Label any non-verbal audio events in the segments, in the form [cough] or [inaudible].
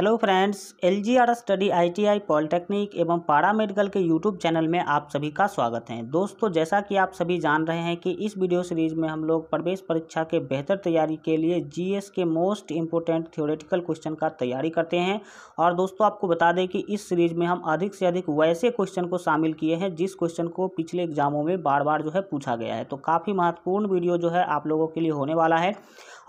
hello friends L G R study I T I polytechnic एवं पारा medical के YouTube channel में आप सभी का स्वागत है दोस्तों जैसा कि आप सभी जान रहे हैं कि इस वीडियो सीरीज में हम लोग प्रवेश परीक्षा के बेहतर तैयारी के लिए जीएस के मोस्ट इंपोर्टेंट थियोरेटिकल क्वेश्चन का तैयारी करते हैं और दोस्तों आपको बता दें कि इस सीरीज में हम अधिक से अधिक वैसे क्वेश्चन को शामिल किए हैं जिस क्वेश्चन को पिछले एग्जामों में बार बार जो है पूछा गया है तो काफ़ी महत्वपूर्ण वीडियो जो है आप लोगों के लिए होने वाला है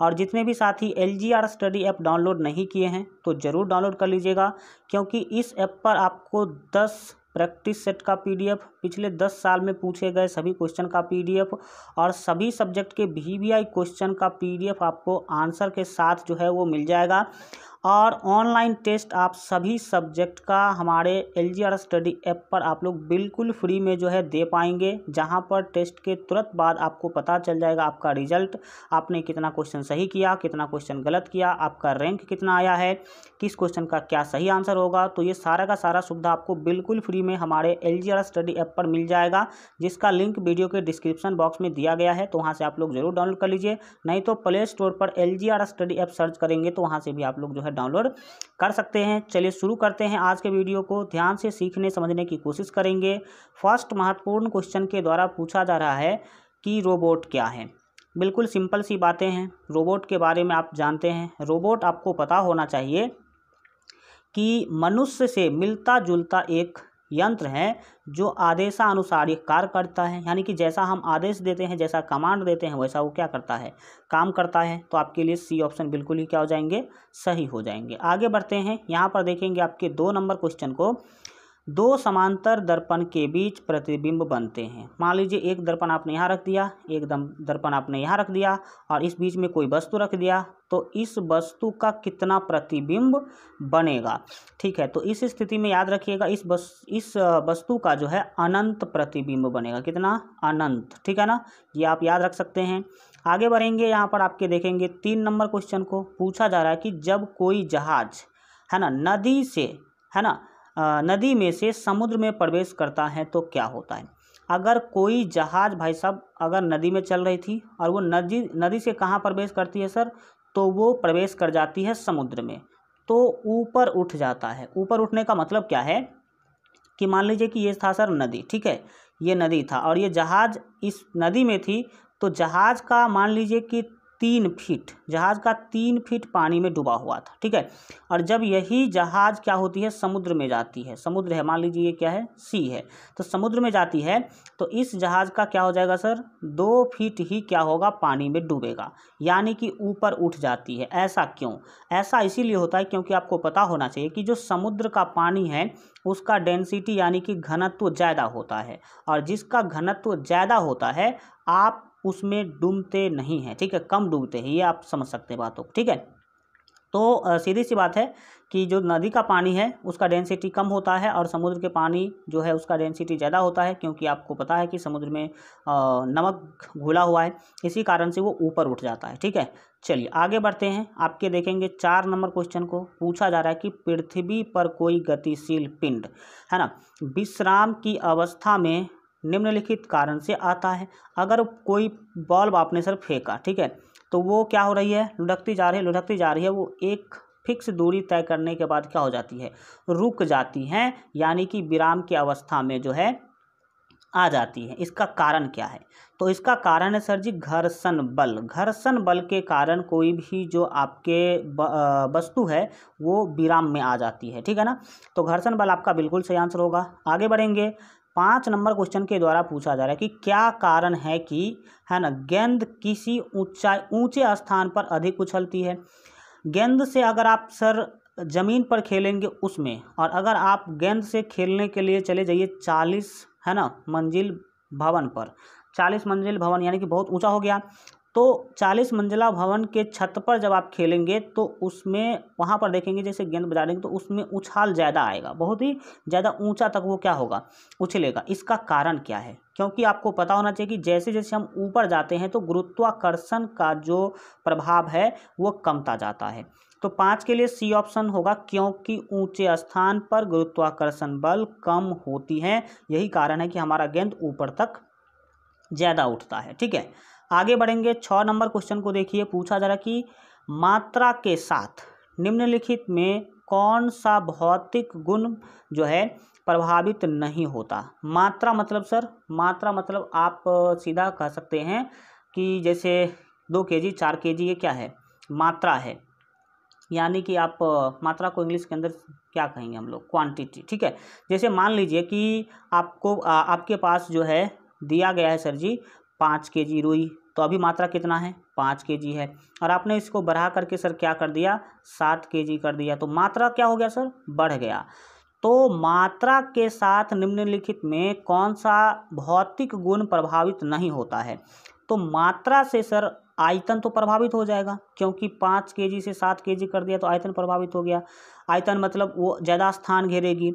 और जितने भी साथी L G study app download नहीं किए हैं तो ज़रूर ज़रूर डाउनलोड कर लीजिएगा क्योंकि इस ऐप पर आपको दस प्रैक्टिस सेट का पीडीएफ पिछले दस साल में पूछे गए सभी क्वेश्चन का पीडीएफ और सभी सब्जेक्ट के वी क्वेश्चन का पीडीएफ आपको आंसर के साथ जो है वो मिल जाएगा और ऑनलाइन टेस्ट आप सभी सब्जेक्ट का हमारे L G R study app पर आप लोग बिल्कुल फ्री में जो है दे पाएंगे जहां पर टेस्ट के तुरंत बाद आपको पता चल जाएगा आपका रिजल्ट आपने कितना क्वेश्चन सही किया कितना क्वेश्चन गलत किया आपका रैंक कितना आया है किस क्वेश्चन का क्या सही आंसर होगा तो ये सारा का सारा सुविधा आपको बिल्कुल फ्री में हमारे L G R study app पर मिल जाएगा जिसका लिंक वीडियो के डिस्क्रिप्शन बॉक्स में दिया गया है तो वहाँ से आप लोग जरूर डाउनलोड कर लीजिए नहीं तो प्ले स्टोर पर L G R study app search करेंगे तो वहाँ से भी आप लोग जो है डाउनलोड कर सकते हैं चलिए शुरू करते हैं आज के वीडियो को ध्यान से सीखने समझने की कोशिश करेंगे फर्स्ट महत्वपूर्ण क्वेश्चन के द्वारा पूछा जा रहा है कि रोबोट क्या है बिल्कुल सिंपल सी बातें हैं रोबोट के बारे में आप जानते हैं रोबोट आपको पता होना चाहिए कि मनुष्य से मिलता जुलता एक यंत्र है जो आदेशानुसार ये कार्य करता है यानी कि जैसा हम आदेश देते हैं जैसा कमांड देते हैं वैसा वो क्या करता है काम करता है तो आपके लिए सी ऑप्शन बिल्कुल ही क्या हो जाएंगे सही हो जाएंगे आगे बढ़ते हैं यहाँ पर देखेंगे आपके दो नंबर क्वेश्चन को दो समांतर दर्पण के बीच प्रतिबिंब बनते हैं मान लीजिए एक दर्पण आपने यहाँ रख दिया एक दर्पण आपने यहाँ रख दिया और इस बीच में कोई वस्तु रख दिया तो इस वस्तु का कितना प्रतिबिंब बनेगा ठीक है तो इस स्थिति में याद रखिएगा इस बस इस वस्तु का जो है अनंत प्रतिबिंब बनेगा कितना अनंत ठीक है ना ये आप याद रख सकते हैं आगे बढ़ेंगे यहाँ पर आपके देखेंगे तीन नंबर क्वेश्चन को पूछा जा रहा है कि जब कोई जहाज है ना नदी से है ना नदी में से समुद्र में प्रवेश करता है तो क्या होता है अगर कोई जहाज़ भाई साहब अगर नदी में चल रही थी और वो नदी नदी से कहाँ प्रवेश करती है सर तो वो प्रवेश कर जाती है समुद्र में तो ऊपर उठ जाता है ऊपर उठने का मतलब क्या है कि मान लीजिए कि ये था सर नदी ठीक है ये नदी था और ये जहाज़ इस नदी में थी तो जहाज़ का मान लीजिए कि तीन फीट जहाज का तीन फीट पानी में डूबा हुआ था ठीक है और जब यही जहाज क्या होती है समुद्र में जाती है समुद्र है मान लीजिए ये क्या है सी है तो समुद्र में जाती है तो इस जहाज का क्या हो जाएगा सर दो फीट ही क्या होगा पानी में डूबेगा यानी कि ऊपर उठ जाती है ऐसा क्यों ऐसा इसीलिए होता है क्योंकि आपको पता होना चाहिए कि जो समुद्र का पानी है उसका डेंसिटी यानी कि घनत्व ज़्यादा होता है और जिसका घनत्व ज़्यादा होता है आप उसमें डूबते नहीं हैं ठीक है कम डूबते हैं ये आप समझ सकते हैं बातों को ठीक है तो सीधी सी बात है कि जो नदी का पानी है उसका डेंसिटी कम होता है और समुद्र के पानी जो है उसका डेंसिटी ज़्यादा होता है क्योंकि आपको पता है कि समुद्र में नमक घुला हुआ है इसी कारण से वो ऊपर उठ जाता है ठीक है चलिए आगे बढ़ते हैं आपके देखेंगे चार नंबर क्वेश्चन को पूछा जा रहा है कि पृथ्वी पर कोई गतिशील पिंड है ना विश्राम की अवस्था में निम्नलिखित कारण से आता है अगर कोई बल्ब आपने सर फेंका ठीक है तो वो क्या हो रही है लुढ़कती जा रही है लुढ़कती जा रही है वो एक फिक्स दूरी तय करने के बाद क्या हो जाती है रुक जाती हैं यानी कि विराम की अवस्था में जो है आ जाती है इसका कारण क्या है तो इसका कारण है सर जी घर्षण बल घर्षण बल के कारण कोई भी जो आपके वस्तु है वो विराम में आ जाती है ठीक है ना तो घर्षण बल आपका बिल्कुल सही आंसर होगा आगे बढ़ेंगे पाँच नंबर क्वेश्चन के द्वारा पूछा जा रहा है कि क्या कारण है कि है ना गेंद किसी ऊंचाई ऊंचे स्थान पर अधिक उछलती है गेंद से अगर आप सर ज़मीन पर खेलेंगे उसमें और अगर आप गेंद से खेलने के लिए चले जाइए चालीस है ना मंजिल भवन पर चालीस मंजिल भवन यानी कि बहुत ऊंचा हो गया तो चालीस मंजिला भवन के छत पर जब आप खेलेंगे तो उसमें वहाँ पर देखेंगे जैसे गेंद बजा देंगे तो उसमें उछाल ज़्यादा आएगा बहुत ही ज़्यादा ऊंचा तक वो क्या होगा उछलेगा इसका कारण क्या है क्योंकि आपको पता होना चाहिए कि जैसे जैसे हम ऊपर जाते हैं तो गुरुत्वाकर्षण का जो प्रभाव है वो कमता जाता है तो पाँच के लिए सी ऑप्शन होगा क्योंकि ऊँचे स्थान पर गुरुत्वाकर्षण बल कम होती है यही कारण है कि हमारा गेंद ऊपर तक ज़्यादा उठता है ठीक है आगे बढ़ेंगे छः नंबर क्वेश्चन को देखिए पूछा जा रहा कि मात्रा के साथ निम्नलिखित में कौन सा भौतिक गुण जो है प्रभावित नहीं होता मात्रा मतलब सर मात्रा मतलब आप सीधा कह सकते हैं कि जैसे दो के जी चार के जी ये क्या है मात्रा है यानी कि आप मात्रा को इंग्लिश के अंदर क्या कहेंगे हम लोग क्वांटिटी ठीक है जैसे मान लीजिए कि आपको आ, आपके पास जो है दिया गया है सर जी पाँच के जी रुई तो अभी मात्रा कितना है पाँच के जी है और आपने इसको बढ़ा करके सर क्या कर दिया सात के जी कर दिया तो मात्रा क्या हो गया सर बढ़ गया तो मात्रा के साथ निम्नलिखित में कौन सा भौतिक गुण प्रभावित नहीं होता है तो मात्रा से सर आयतन तो प्रभावित हो जाएगा क्योंकि पाँच के जी से सात के जी कर दिया तो आयतन प्रभावित हो गया आयतन मतलब वो ज़्यादा स्थान घेरेगी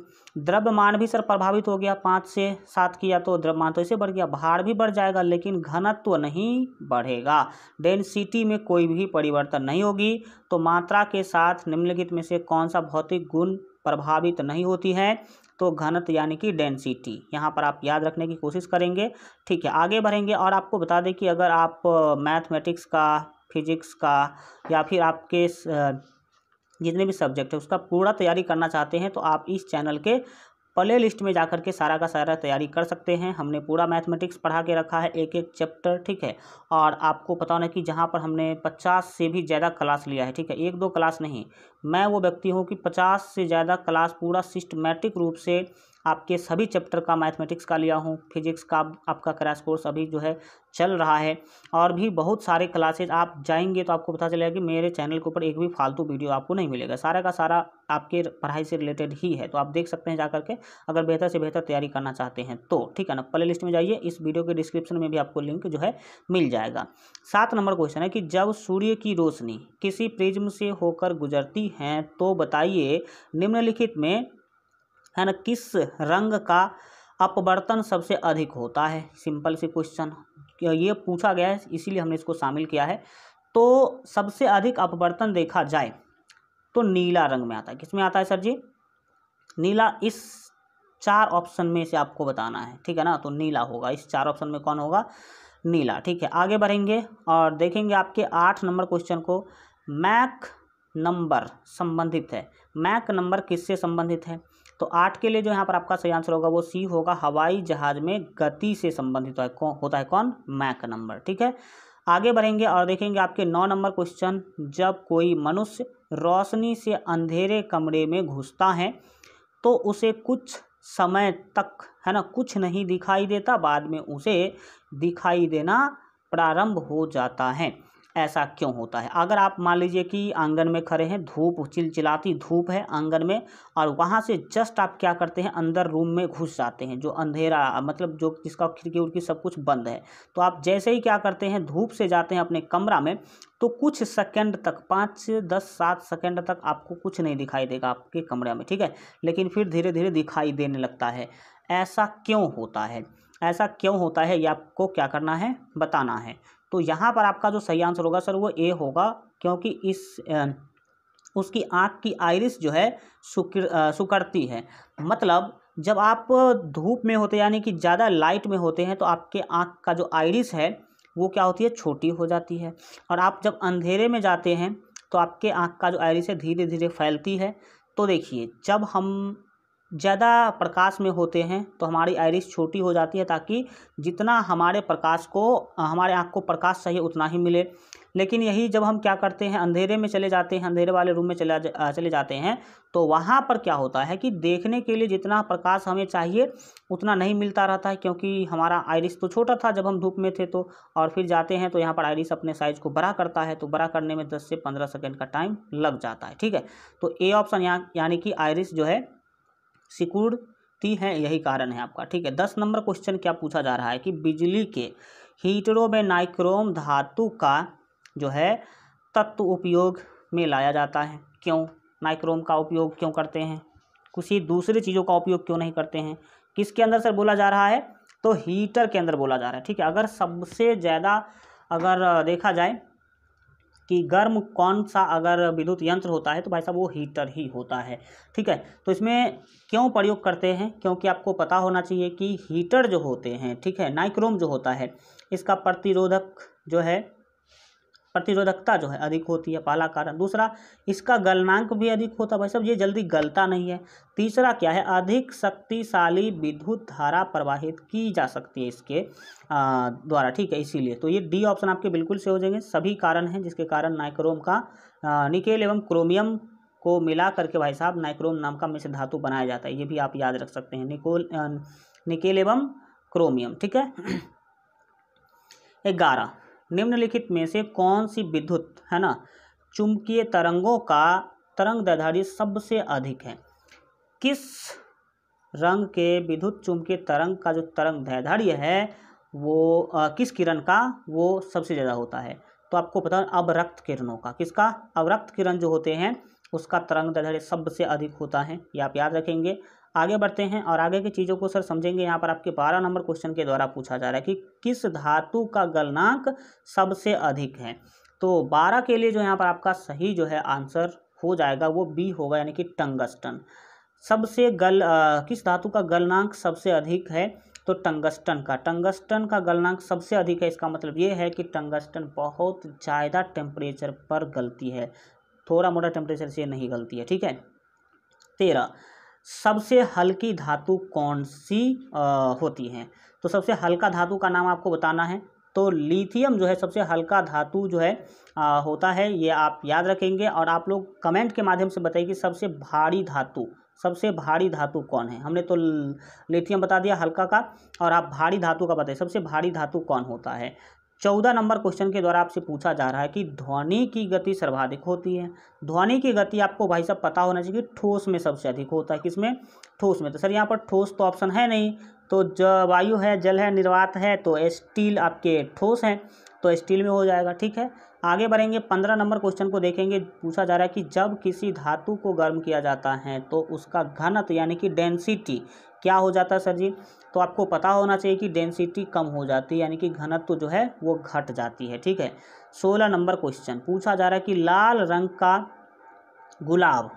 द्रव्यमान भी सर प्रभावित हो गया पाँच से सात किया तो द्रव्यमान तो ऐसे बढ़ गया भार भी बढ़ जाएगा लेकिन घनत्व नहीं बढ़ेगा डेंसिटी में कोई भी परिवर्तन नहीं होगी तो मात्रा के साथ निम्नलिखित में से कौन सा भौतिक गुण प्रभावित नहीं होती है तो घनत्व यानी कि डेंसिटी यहाँ पर आप याद रखने की कोशिश करेंगे ठीक है आगे बढ़ेंगे और आपको बता दें कि अगर आप मैथमेटिक्स का फिजिक्स का या फिर आपके जितने भी सब्जेक्ट है उसका पूरा तैयारी करना चाहते हैं तो आप इस चैनल के प्ले लिस्ट में जाकर के सारा का सारा तैयारी कर सकते हैं हमने पूरा मैथमेटिक्स पढ़ा के रखा है एक एक चैप्टर ठीक है और आपको पता होना कि जहाँ पर हमने पचास से भी ज़्यादा क्लास लिया है ठीक है एक दो क्लास नहीं मैं वो व्यक्ति हूँ कि पचास से ज़्यादा क्लास पूरा सिस्टमेटिक रूप से आपके सभी चैप्टर का मैथमेटिक्स का लिया हूँ फिजिक्स का आपका क्रैश कोर्स अभी जो है चल रहा है और भी बहुत सारे क्लासेज आप जाएंगे तो आपको पता चलेगा कि मेरे चैनल के ऊपर एक भी फालतू वीडियो आपको नहीं मिलेगा सारा का सारा आपके पढ़ाई से रिलेटेड ही है तो आप देख सकते हैं जा करके अगर बेहतर से बेहतर तैयारी करना चाहते हैं तो ठीक है ना प्ले लिस्ट में जाइए इस वीडियो के डिस्क्रिप्शन में भी आपको लिंक जो है मिल जाएगा सात नंबर क्वेश्चन है कि जब सूर्य की रोशनी किसी प्रिज्म से होकर गुजरती है तो बताइए निम्नलिखित में है ना किस रंग का अपवर्तन सबसे अधिक होता है सिंपल सी क्वेश्चन ये पूछा गया है इसीलिए हमने इसको शामिल किया है तो सबसे अधिक अपवर्तन देखा जाए तो नीला रंग में आता है किसमें आता है सर जी नीला इस चार ऑप्शन में से आपको बताना है ठीक है ना तो नीला होगा इस चार ऑप्शन में कौन होगा नीला ठीक है आगे बढ़ेंगे और देखेंगे आपके आठ नंबर क्वेश्चन को मैक नंबर संबंधित है मैक नंबर किससे संबंधित है तो आठ के लिए जो यहाँ पर आपका सही आंसर होगा वो सी होगा हवाई जहाज में गति से संबंधित होता है कौन मैक नंबर ठीक है आगे बढ़ेंगे और देखेंगे आपके नौ नंबर क्वेश्चन जब कोई मनुष्य रोशनी से अंधेरे कमरे में घुसता है तो उसे कुछ समय तक है ना कुछ नहीं दिखाई देता बाद में उसे दिखाई देना प्रारंभ हो जाता है ऐसा क्यों होता है अगर आप मान लीजिए कि आंगन में खड़े हैं धूप चिलचिलाती धूप है आंगन में और वहाँ से जस्ट आप क्या करते हैं अंदर रूम में घुस जाते हैं जो अंधेरा मतलब जो जिसका खिड़की उड़की सब कुछ बंद है तो आप जैसे ही क्या करते हैं धूप से जाते हैं अपने कमरा में तो कुछ सेकंड तक पाँच दस सात सेकंड तक आपको कुछ नहीं दिखाई देगा आपके कमरे में ठीक है लेकिन फिर धीरे धीरे दिखाई देने लगता है ऐसा क्यों होता है ऐसा क्यों होता है ये आपको क्या करना है बताना है तो यहाँ पर आपका जो सही आंसर होगा सर वो ए होगा क्योंकि इस उसकी आँख की आयरिस जो है सुकर सुकड़ती है मतलब जब आप धूप में होते यानी कि ज़्यादा लाइट में होते हैं तो आपके आँख का जो आयरिस है वो क्या होती है छोटी हो जाती है और आप जब अंधेरे में जाते हैं तो आपके आँख का जो आयरिस है धीरे धीरे फैलती है तो देखिए जब हम ज़्यादा प्रकाश में होते हैं तो हमारी आइरिस छोटी हो जाती है ताकि जितना हमारे प्रकाश को हमारे आँख को प्रकाश चाहिए उतना ही मिले लेकिन यही जब हम क्या करते हैं अंधेरे में चले जाते हैं अंधेरे वाले रूम में चले जा, चले जाते हैं तो वहाँ पर क्या होता है कि देखने के लिए जितना प्रकाश हमें चाहिए उतना नहीं मिलता रहता है क्योंकि हमारा आइरिस तो छोटा था जब हम धूप में थे तो और फिर जाते हैं तो यहाँ पर आइरिस अपने साइज़ को बड़ा करता है तो बड़ा करने में दस से पंद्रह सेकेंड का टाइम लग जाता है ठीक है तो ए ऑप्शन यहाँ यानी कि आयरिस जो है सिकुड़ती हैं यही कारण है आपका ठीक है दस नंबर क्वेश्चन क्या पूछा जा रहा है कि बिजली के हीटरों में नाइक्रोम धातु का जो है तत्व उपयोग में लाया जाता है क्यों नाइक्रोम का उपयोग क्यों करते हैं किसी दूसरी चीज़ों का उपयोग क्यों नहीं करते हैं किसके अंदर सर बोला जा रहा है तो हीटर के अंदर बोला जा रहा है ठीक है अगर सबसे ज़्यादा अगर देखा जाए कि गर्म कौन सा अगर विद्युत यंत्र होता है तो भाई साहब वो हीटर ही होता है ठीक है तो इसमें क्यों प्रयोग करते हैं क्योंकि आपको पता होना चाहिए कि हीटर जो होते हैं ठीक है नाइक्रोम जो होता है इसका प्रतिरोधक जो है प्रतिरोधकता जो है अधिक होती है पहला कारण दूसरा इसका गलनांक भी अधिक होता है भाई साहब ये जल्दी गलता नहीं है तीसरा क्या है अधिक शक्तिशाली विद्युत धारा प्रवाहित की जा सकती है इसके द्वारा ठीक है इसीलिए तो ये डी ऑप्शन आपके बिल्कुल से हो जाएंगे सभी कारण हैं जिसके कारण नाइक्रोम का निकेल एवं क्रोमियम को मिला करके भाई साहब नाइक्रोम नाम का मिश्र धातु बनाया जाता है ये भी आप याद रख सकते हैं निकोल निकेल एवं क्रोमियम ठीक है [clears throat] ग्यारह निम्नलिखित में से कौन सी विद्युत है ना चुंबकीय तरंगों का तरंग दधारी सबसे अधिक है किस रंग के विद्युत चुंबकीय तरंग का जो तरंग दधारी है वो आ, किस किरण का वो सबसे ज़्यादा होता है तो आपको पता अवरक्त किरणों का किसका अवरक्त किरण जो होते हैं उसका तरंग दधारी सबसे अधिक होता है ये आप याद रखेंगे आगे बढ़ते हैं और आगे की चीज़ों को सर समझेंगे यहाँ पर आपके बारह नंबर क्वेश्चन के द्वारा पूछा जा रहा है कि किस धातु का गलनांक सबसे अधिक है तो बारह के लिए जो यहाँ पर आपका सही जो है आंसर हो जाएगा वो बी होगा यानी कि टंगस्टन सबसे गल आ, किस धातु का गलनांक सबसे अधिक है तो टंगस्टन का टंगस्टन का गलनांक सबसे अधिक है इसका मतलब ये है कि टंगस्टन बहुत ज़्यादा टेम्परेचर पर गलती है थोड़ा मोटा टेम्परेचर से नहीं गलती है ठीक है तेरह सबसे हल्की धातु कौन सी आ, होती हैं तो सबसे हल्का धातु का नाम आपको बताना है तो लिथियम जो है सबसे हल्का धातु जो है आ, होता है ये आप याद रखेंगे और आप लोग कमेंट के माध्यम से बताइए कि सबसे भारी धातु सबसे भारी धातु कौन है हमने तो लिथियम बता दिया हल्का का और आप भारी धातु का बताइए सबसे भारी धातु कौन होता है चौदह नंबर क्वेश्चन के द्वारा आपसे पूछा जा रहा है कि ध्वनि की गति सर्वाधिक होती है ध्वनि की गति आपको भाई साहब पता होना चाहिए कि ठोस में सबसे अधिक होता है किसमें ठोस में तो सर यहाँ पर ठोस तो ऑप्शन है नहीं तो ज वायु है जल है निर्वात है तो स्टील आपके ठोस हैं तो स्टील में हो जाएगा ठीक है आगे बढ़ेंगे पंद्रह नंबर क्वेश्चन को देखेंगे पूछा जा रहा है कि जब किसी धातु को गर्म किया जाता है तो उसका घनत्व यानी कि डेंसिटी क्या हो जाता है सर जी तो आपको पता होना चाहिए कि डेंसिटी कम हो जाती है यानी कि घनत्व जो है वो घट जाती है ठीक है सोलह नंबर क्वेश्चन पूछा जा रहा है कि लाल रंग का गुलाब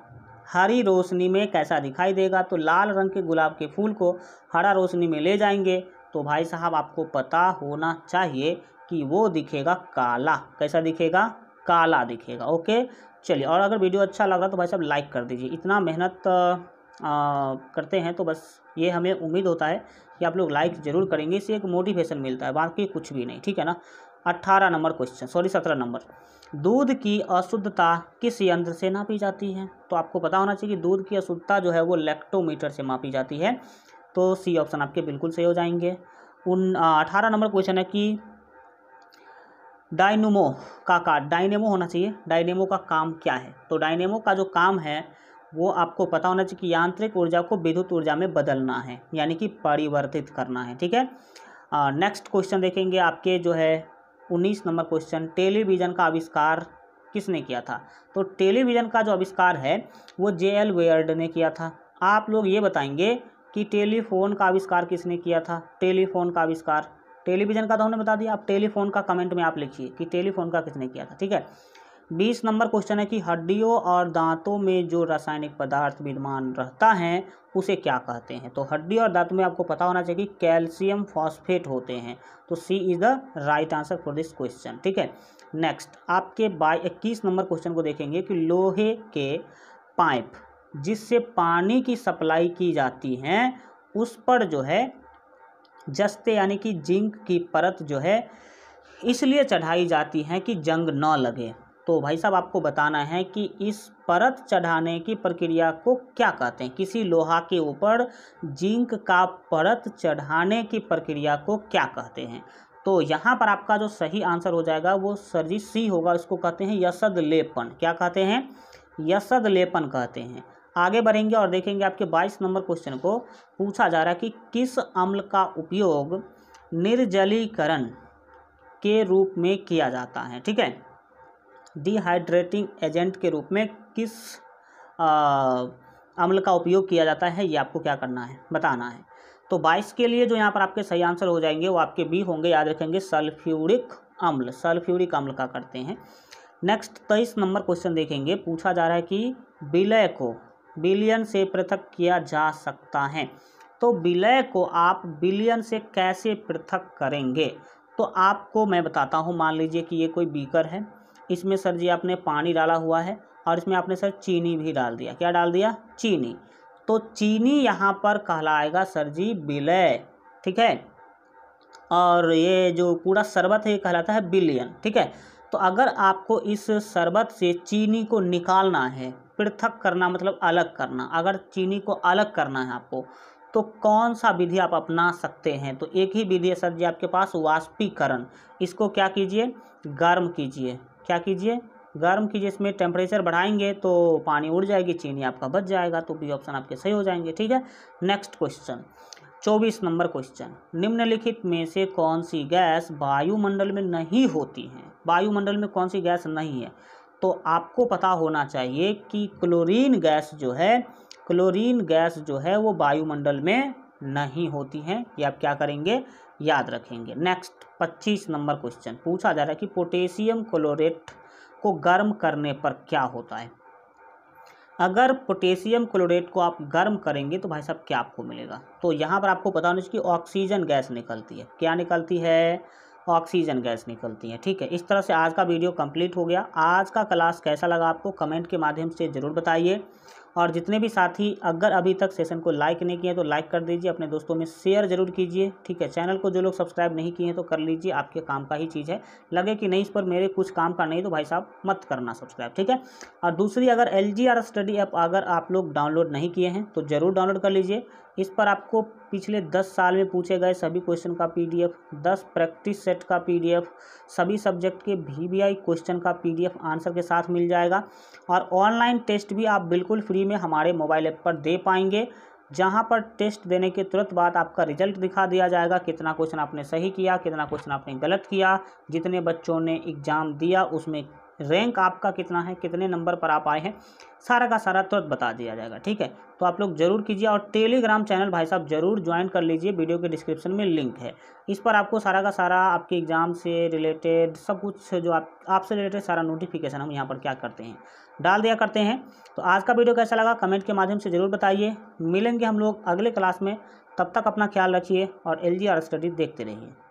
हरी रोशनी में कैसा दिखाई देगा तो लाल रंग के गुलाब के फूल को हरा रोशनी में ले जाएंगे तो भाई साहब आपको पता होना चाहिए कि वो दिखेगा काला कैसा दिखेगा काला दिखेगा ओके चलिए और अगर वीडियो अच्छा लग रहा तो भाई साहब लाइक कर दीजिए इतना मेहनत करते हैं तो बस ये हमें उम्मीद होता है कि आप लोग लाइक ज़रूर करेंगे इससे एक मोटिवेशन मिलता है बाकी कुछ भी नहीं ठीक है ना अट्ठारह नंबर क्वेश्चन सॉरी सत्रह नंबर दूध की अशुद्धता किस यंत्र से नापी जाती है तो आपको पता होना चाहिए कि दूध की अशुद्धता जो है वो लैक्टोमीटर से मापी जाती है तो सी ऑप्शन आपके बिल्कुल सही हो जाएंगे उन अठारह नंबर क्वेश्चन है कि डायनमो का का डायनेमो होना चाहिए डायनेमो का काम क्या है तो डायनेमो का जो काम है वो आपको पता होना चाहिए कि यांत्रिक ऊर्जा को विद्युत ऊर्जा में बदलना है यानी कि परिवर्तित करना है ठीक है नेक्स्ट क्वेश्चन देखेंगे आपके जो है उन्नीस नंबर क्वेश्चन टेलीविज़न का आविष्कार किसने किया था तो टेलीविज़न का जो आविष्कार है वो जे एल वेयर्ड ने किया था आप लोग ये बताएंगे कि टेलीफोन का आविष्कार किसने किया था टेलीफोन का आविष्कार टेलीविज़न का तो हमने बता दिया आप टेलीफोन का कमेंट में आप लिखिए कि टेलीफोन का किसने किया था ठीक है बीस नंबर क्वेश्चन है कि हड्डियों और दांतों में जो रासायनिक पदार्थ विद्यमान रहता है उसे क्या कहते हैं तो हड्डी और दांतों में आपको पता होना चाहिए कि कैल्शियम फॉस्फेट होते हैं तो C is the right answer for this question ठीक है नेक्स्ट आपके बाई इक्कीस नंबर क्वेश्चन को देखेंगे कि लोहे के पाइप जिससे पानी की सप्लाई की जाती है उस पर जो है जस्ते यानी कि जिंक की परत जो है इसलिए चढ़ाई जाती है कि जंग न लगे तो भाई साहब आपको बताना है कि इस परत चढ़ाने की प्रक्रिया को क्या कहते हैं किसी लोहा के ऊपर जिंक का परत चढ़ाने की प्रक्रिया को क्या कहते हैं तो यहाँ पर आपका जो सही आंसर हो जाएगा वो सर जी सी होगा इसको कहते हैं यसद लेपन क्या कहते हैं यसद लेपन कहते हैं आगे बढ़ेंगे और देखेंगे आपके बाईस नंबर क्वेश्चन को पूछा जा रहा है कि किस अम्ल का उपयोग निर्जलीकरण के रूप में किया जाता है ठीक है डिहाइड्रेटिंग एजेंट के रूप में किस अम्ल का उपयोग किया जाता है ये आपको क्या करना है बताना है तो बाईस के लिए जो यहाँ पर आपके सही आंसर हो जाएंगे वो आपके बी होंगे याद रखेंगे सल्फ्यूरिक अम्ल सल्फ्यूरिक अम्ल का करते हैं नेक्स्ट तेईस नंबर क्वेश्चन देखेंगे पूछा जा रहा है कि विलय को बिलियन से पृथक किया जा सकता है तो विलय को आप बिलियन से कैसे पृथक करेंगे तो आपको मैं बताता हूँ मान लीजिए कि ये कोई बीकर है इसमें सर जी आपने पानी डाला हुआ है और इसमें आपने सर चीनी भी डाल दिया क्या डाल दिया चीनी तो चीनी यहाँ पर कहलाएगा सर जी विलय ठीक है और ये जो पूरा शरबत है ये कहलाता है बिलियन ठीक है तो अगर आपको इस शरबत से चीनी को निकालना है पृथक करना मतलब अलग करना अगर चीनी को अलग करना है आपको तो कौन सा विधि आप अपना सकते हैं तो एक ही विधि है सर जी आपके पास वाष्पीकरण इसको क्या कीजिए गर्म कीजिए क्या कीजिए गर्म कीजिए इसमें टेम्परेचर बढ़ाएंगे तो पानी उड़ जाएगी चीनी आपका बच जाएगा तो बी ऑप्शन आपके सही हो जाएंगे ठीक है नेक्स्ट क्वेश्चन चौबीस नंबर क्वेश्चन निम्नलिखित में से कौन सी गैस वायुमंडल में नहीं होती है वायुमंडल में कौन सी गैस नहीं है तो आपको पता होना चाहिए कि क्लोरीन गैस जो है क्लोरीन गैस जो है वो वायुमंडल में नहीं होती हैं ये आप क्या करेंगे याद रखेंगे नेक्स्ट पच्चीस नंबर क्वेश्चन पूछा जा रहा है कि पोटेशियम क्लोरेट को गर्म करने पर क्या होता है अगर पोटेशियम क्लोरेट को आप गर्म करेंगे तो भाई साहब क्या आपको मिलेगा तो यहाँ पर आपको पता होना चाहिए कि ऑक्सीजन गैस निकलती है क्या निकलती है ऑक्सीजन गैस निकलती है ठीक है इस तरह से आज का वीडियो कंप्लीट हो गया आज का क्लास कैसा लगा आपको कमेंट के माध्यम से ज़रूर बताइए और जितने भी साथी अगर अभी तक सेशन को लाइक नहीं किए तो लाइक कर दीजिए अपने दोस्तों में शेयर जरूर कीजिए ठीक है चैनल को जो लोग सब्सक्राइब नहीं किए हैं तो कर लीजिए आपके काम का ही चीज़ है लगे कि नहीं इस पर मेरे कुछ काम का नहीं तो भाई साहब मत करना सब्सक्राइब ठीक है और दूसरी अगर एल स्टडी ऐप अगर आप लोग डाउनलोड नहीं किए हैं तो ज़रूर डाउनलोड कर लीजिए इस पर आपको पिछले दस साल में पूछे गए सभी क्वेश्चन का पीडीएफ दस प्रैक्टिस सेट का पीडीएफ सभी सब्जेक्ट के वीवीआई क्वेश्चन का पीडीएफ आंसर के साथ मिल जाएगा और ऑनलाइन टेस्ट भी आप बिल्कुल फ्री में हमारे मोबाइल ऐप पर दे पाएंगे जहाँ पर टेस्ट देने के तुरंत बाद आपका रिजल्ट दिखा दिया जाएगा कितना क्वेश्चन आपने सही किया कितना क्वेश्चन आपने गलत किया जितने बच्चों ने एग्ज़ाम दिया उसमें रैंक आपका कितना है कितने नंबर पर आप आए हैं सारा का सारा तुरंत बता दिया जाएगा ठीक है तो आप लोग जरूर कीजिए और टेलीग्राम चैनल भाई साहब जरूर ज्वाइन कर लीजिए वीडियो के डिस्क्रिप्शन में लिंक है इस पर आपको सारा का सारा आपके एग्ज़ाम से रिलेटेड सब कुछ जो आप आपसे रिलेटेड सारा नोटिफिकेशन हम यहाँ पर क्या करते हैं डाल दिया करते हैं तो आज का वीडियो कैसा लगा कमेंट के माध्यम से ज़रूर बताइए मिलेंगे हम लोग अगले क्लास में तब तक अपना ख्याल रखिए और एल जी आर स्टडी देखते रहिए